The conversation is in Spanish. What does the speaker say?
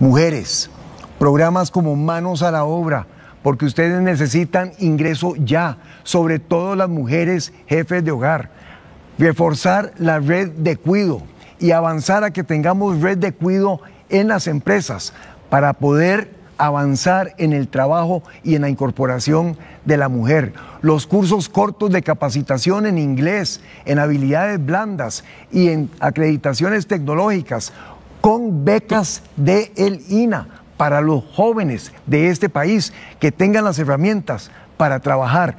Mujeres, programas como Manos a la Obra, porque ustedes necesitan ingreso ya, sobre todo las mujeres jefes de hogar. Reforzar la red de cuido y avanzar a que tengamos red de cuido en las empresas para poder avanzar en el trabajo y en la incorporación de la mujer. Los cursos cortos de capacitación en inglés, en habilidades blandas y en acreditaciones tecnológicas con becas de el INA para los jóvenes de este país que tengan las herramientas para trabajar